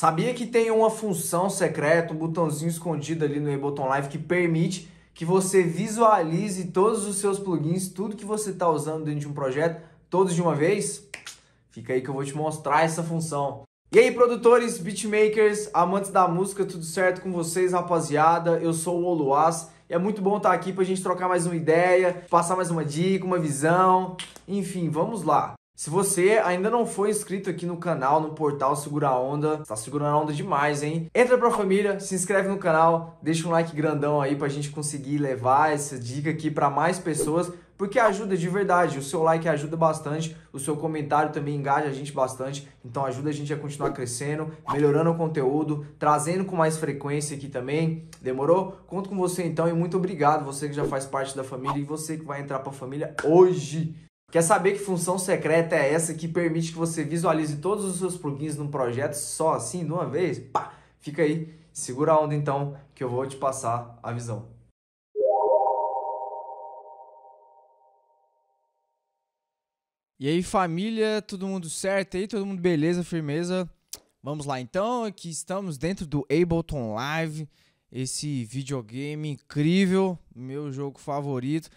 Sabia que tem uma função secreta, um botãozinho escondido ali no Ableton Live que permite que você visualize todos os seus plugins, tudo que você está usando dentro de um projeto, todos de uma vez? Fica aí que eu vou te mostrar essa função. E aí, produtores, beatmakers, amantes da música, tudo certo com vocês, rapaziada? Eu sou o Oluaz e é muito bom estar tá aqui para a gente trocar mais uma ideia, passar mais uma dica, uma visão. Enfim, vamos lá. Se você ainda não foi inscrito aqui no canal, no portal Segura a Onda, tá segurando a onda demais, hein? Entra pra família, se inscreve no canal, deixa um like grandão aí pra gente conseguir levar essa dica aqui para mais pessoas, porque ajuda de verdade. O seu like ajuda bastante, o seu comentário também engaja a gente bastante, então ajuda a gente a continuar crescendo, melhorando o conteúdo, trazendo com mais frequência aqui também. Demorou? Conto com você então e muito obrigado, você que já faz parte da família e você que vai entrar pra família hoje. Quer saber que função secreta é essa que permite que você visualize todos os seus plugins num projeto só assim, de uma vez? Pá! Fica aí, segura a onda então, que eu vou te passar a visão. E aí, família, todo mundo certo aí? Todo mundo beleza, firmeza? Vamos lá então, aqui estamos dentro do Ableton Live, esse videogame incrível, meu jogo favorito.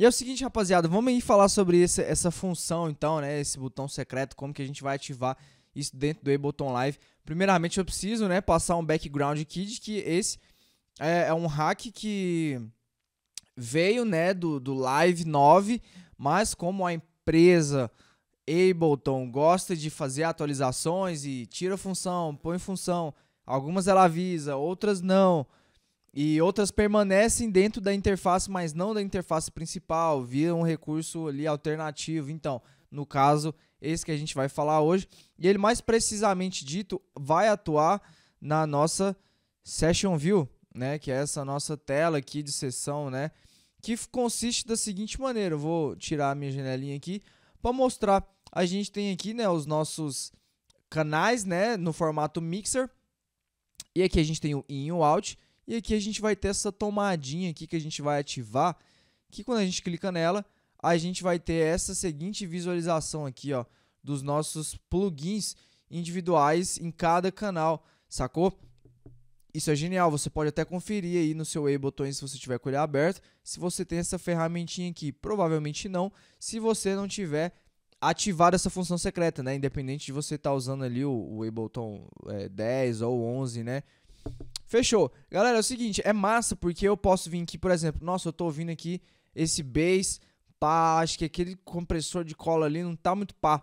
E é o seguinte, rapaziada, vamos aí falar sobre essa, essa função, então, né? Esse botão secreto, como que a gente vai ativar isso dentro do Ableton Live. Primeiramente, eu preciso, né, passar um background aqui de que esse é, é um hack que veio, né, do, do Live 9, mas como a empresa Ableton gosta de fazer atualizações e tira função, põe função, algumas ela avisa, outras não e outras permanecem dentro da interface, mas não da interface principal, via um recurso ali alternativo. Então, no caso, esse que a gente vai falar hoje, e ele mais precisamente dito vai atuar na nossa Session View, né, que é essa nossa tela aqui de sessão, né, que consiste da seguinte maneira, eu vou tirar a minha janelinha aqui para mostrar. A gente tem aqui, né, os nossos canais, né, no formato mixer. E aqui a gente tem o in e o out e aqui a gente vai ter essa tomadinha aqui que a gente vai ativar, que quando a gente clica nela, a gente vai ter essa seguinte visualização aqui, ó, dos nossos plugins individuais em cada canal, sacou? Isso é genial, você pode até conferir aí no seu Ableton se você tiver com ele aberto, se você tem essa ferramentinha aqui, provavelmente não, se você não tiver ativado essa função secreta, né? Independente de você estar tá usando ali o, o Ableton é, 10 ou 11, né? Fechou. Galera, é o seguinte, é massa porque eu posso vir aqui, por exemplo, nossa, eu tô ouvindo aqui esse bass, pá, acho que aquele compressor de cola ali não tá muito pá.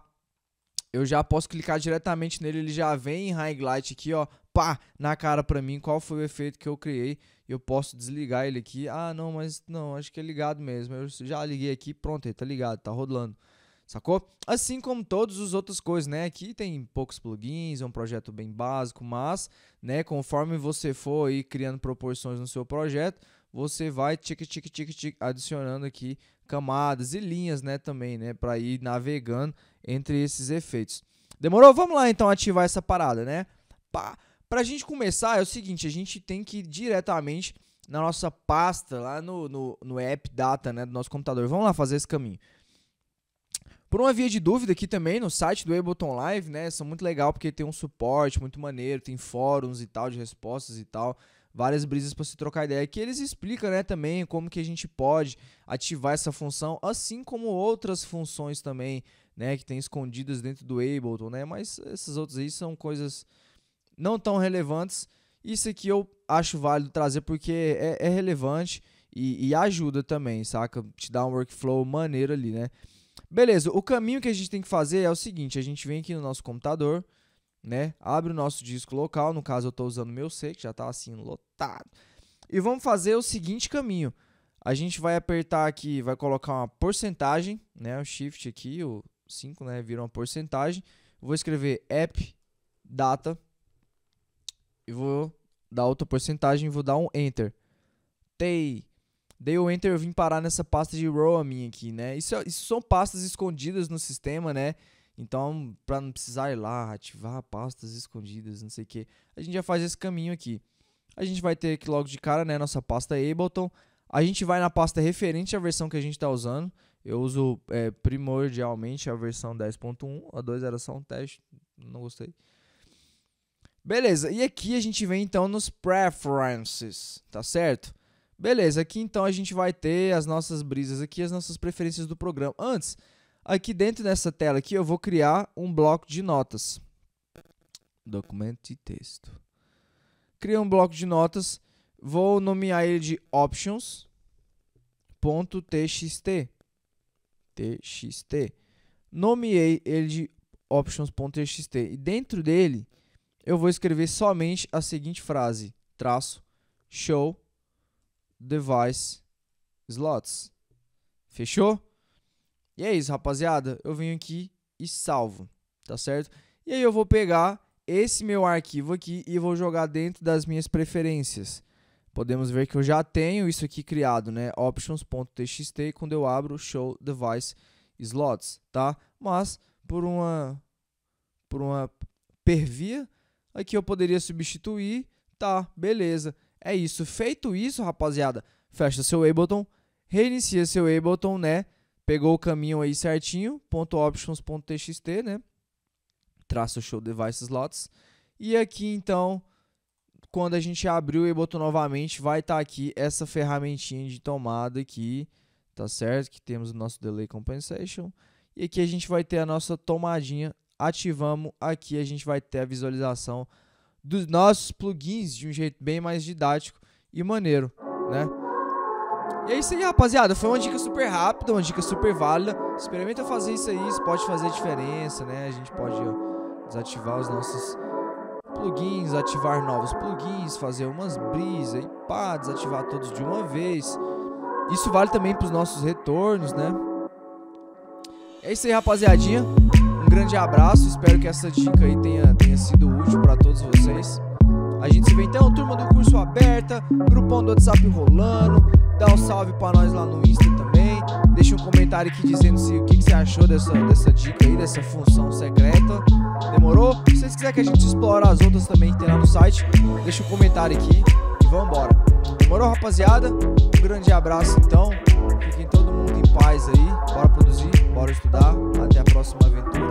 Eu já posso clicar diretamente nele, ele já vem em highlight aqui, ó, pá, na cara pra mim, qual foi o efeito que eu criei. Eu posso desligar ele aqui. Ah, não, mas não, acho que é ligado mesmo. Eu já liguei aqui, pronto, ele tá ligado, tá rodando sacou? Assim como todas as outras coisas, né? Aqui tem poucos plugins, é um projeto bem básico, mas, né, conforme você for aí criando proporções no seu projeto, você vai tic tic tic tic adicionando aqui camadas e linhas, né, também, né, para ir navegando entre esses efeitos. Demorou? Vamos lá então ativar essa parada, né? Pá. Pra gente começar, é o seguinte, a gente tem que ir diretamente na nossa pasta lá no, no, no app data né, do nosso computador. Vamos lá fazer esse caminho. Por uma via de dúvida aqui também no site do Ableton Live, né? São muito legal porque tem um suporte muito maneiro, tem fóruns e tal de respostas e tal, várias brisas para se trocar ideia. Que eles explicam, né, também como que a gente pode ativar essa função, assim como outras funções também, né, que tem escondidas dentro do Ableton, né? Mas essas outras aí são coisas não tão relevantes. Isso aqui eu acho válido trazer porque é, é relevante e, e ajuda também, saca? Te dá um workflow maneiro ali, né? Beleza, o caminho que a gente tem que fazer é o seguinte: a gente vem aqui no nosso computador, né? Abre o nosso disco local, no caso eu estou usando o meu C, que já está assim lotado. E vamos fazer o seguinte caminho. A gente vai apertar aqui, vai colocar uma porcentagem, né? O shift aqui, o 5, né, vira uma porcentagem. Vou escrever app data e vou dar outra porcentagem, e vou dar um enter. Tei dei o enter eu vim parar nessa pasta de raw minha aqui, né? Isso, é, isso são pastas escondidas no sistema, né? Então, para não precisar ir lá, ativar pastas escondidas, não sei o que, a gente já faz esse caminho aqui. A gente vai ter aqui logo de cara, né, nossa pasta Ableton. A gente vai na pasta referente à versão que a gente está usando. Eu uso é, primordialmente a versão 10.1. A 2 era só um teste, não gostei. Beleza, e aqui a gente vem então nos preferences, tá certo? Beleza, aqui então a gente vai ter as nossas brisas aqui, as nossas preferências do programa. Antes, aqui dentro dessa tela aqui, eu vou criar um bloco de notas. Documento de texto. Criei um bloco de notas, vou nomear ele de options.txt. TXT. Nomeei ele de options.txt e dentro dele eu vou escrever somente a seguinte frase: traço show device slots. Fechou? E é isso, rapaziada. Eu venho aqui e salvo, tá certo? E aí eu vou pegar esse meu arquivo aqui e vou jogar dentro das minhas preferências. Podemos ver que eu já tenho isso aqui criado, né? Options.txt, quando eu abro show device slots, tá? Mas por uma por uma pervia aqui eu poderia substituir, tá? Beleza. É isso. Feito isso, rapaziada, fecha seu Ableton, reinicia seu Ableton, né? Pegou o caminho aí certinho, .options.txt, né? Traça o show device slots. E aqui, então, quando a gente abrir o Ableton novamente, vai estar tá aqui essa ferramentinha de tomada aqui, tá certo? Que temos o nosso Delay Compensation. E aqui a gente vai ter a nossa tomadinha. Ativamos aqui, a gente vai ter a visualização dos nossos plugins de um jeito bem mais didático e maneiro, né? E é isso aí, rapaziada. Foi uma dica super rápida, uma dica super válida. Experimenta fazer isso aí, isso pode fazer diferença, né? A gente pode ó, desativar os nossos plugins, ativar novos plugins, fazer umas brisas e pá, desativar todos de uma vez. Isso vale também para os nossos retornos, né? É isso aí, rapaziadinha. Um grande abraço. Espero que essa dica aí tenha tenha sido útil para todos vocês. A gente se vê então, turma do curso aberta, grupão do WhatsApp rolando. Dá um salve para nós lá no Insta também. Deixa um comentário aqui dizendo se, o que, que você achou dessa, dessa dica aí, dessa função secreta. Demorou? Se vocês quiserem que a gente explore as outras também que tem lá no site, deixa um comentário aqui e vambora. Demorou, rapaziada? Um grande abraço então. Fiquem todo mundo em paz aí. Bora produzir, bora estudar. Até a próxima aventura.